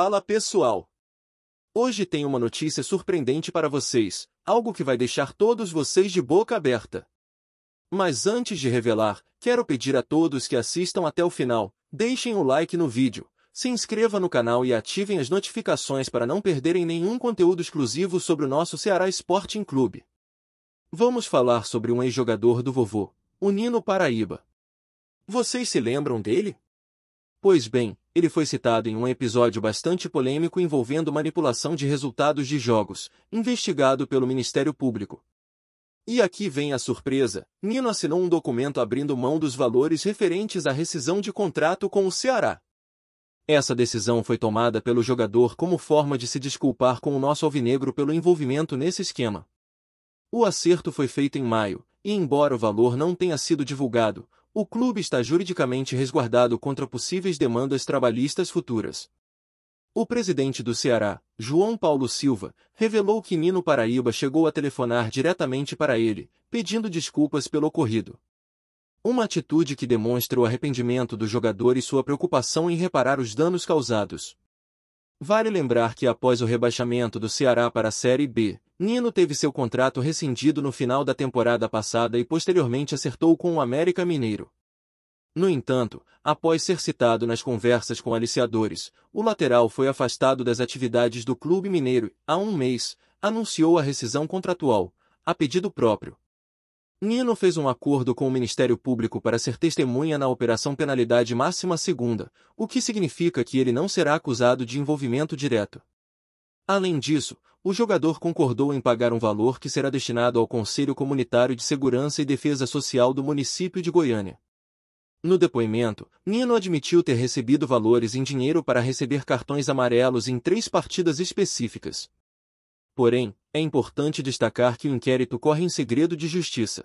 Fala pessoal! Hoje tem uma notícia surpreendente para vocês, algo que vai deixar todos vocês de boca aberta. Mas antes de revelar, quero pedir a todos que assistam até o final, deixem o like no vídeo, se inscreva no canal e ativem as notificações para não perderem nenhum conteúdo exclusivo sobre o nosso Ceará Sporting Clube. Vamos falar sobre um ex-jogador do vovô, o Nino Paraíba. Vocês se lembram dele? Pois bem, ele foi citado em um episódio bastante polêmico envolvendo manipulação de resultados de jogos, investigado pelo Ministério Público. E aqui vem a surpresa: Nino assinou um documento abrindo mão dos valores referentes à rescisão de contrato com o Ceará. Essa decisão foi tomada pelo jogador como forma de se desculpar com o nosso alvinegro pelo envolvimento nesse esquema. O acerto foi feito em maio, e embora o valor não tenha sido divulgado, o clube está juridicamente resguardado contra possíveis demandas trabalhistas futuras. O presidente do Ceará, João Paulo Silva, revelou que Nino Paraíba chegou a telefonar diretamente para ele, pedindo desculpas pelo ocorrido. Uma atitude que demonstra o arrependimento do jogador e sua preocupação em reparar os danos causados. Vale lembrar que após o rebaixamento do Ceará para a Série B, Nino teve seu contrato rescindido no final da temporada passada e posteriormente acertou com o América Mineiro. No entanto, após ser citado nas conversas com aliciadores, o lateral foi afastado das atividades do clube mineiro há um mês, anunciou a rescisão contratual, a pedido próprio. Nino fez um acordo com o Ministério Público para ser testemunha na Operação Penalidade Máxima Segunda, o que significa que ele não será acusado de envolvimento direto. Além disso, o jogador concordou em pagar um valor que será destinado ao Conselho Comunitário de Segurança e Defesa Social do município de Goiânia. No depoimento, Nino admitiu ter recebido valores em dinheiro para receber cartões amarelos em três partidas específicas. Porém, é importante destacar que o inquérito corre em segredo de justiça.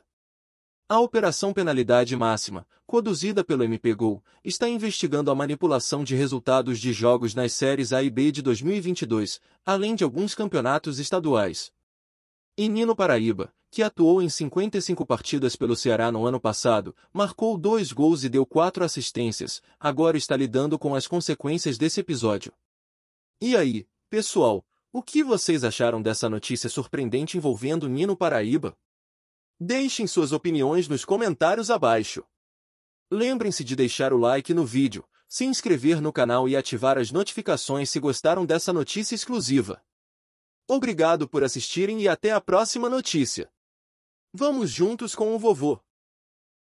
A Operação Penalidade Máxima, conduzida pelo MPGOL, está investigando a manipulação de resultados de jogos nas séries A e B de 2022, além de alguns campeonatos estaduais. E Nino Paraíba, que atuou em 55 partidas pelo Ceará no ano passado, marcou dois gols e deu quatro assistências, agora está lidando com as consequências desse episódio. E aí, pessoal, o que vocês acharam dessa notícia surpreendente envolvendo Nino Paraíba? Deixem suas opiniões nos comentários abaixo. Lembrem-se de deixar o like no vídeo, se inscrever no canal e ativar as notificações se gostaram dessa notícia exclusiva. Obrigado por assistirem e até a próxima notícia. Vamos juntos com o vovô.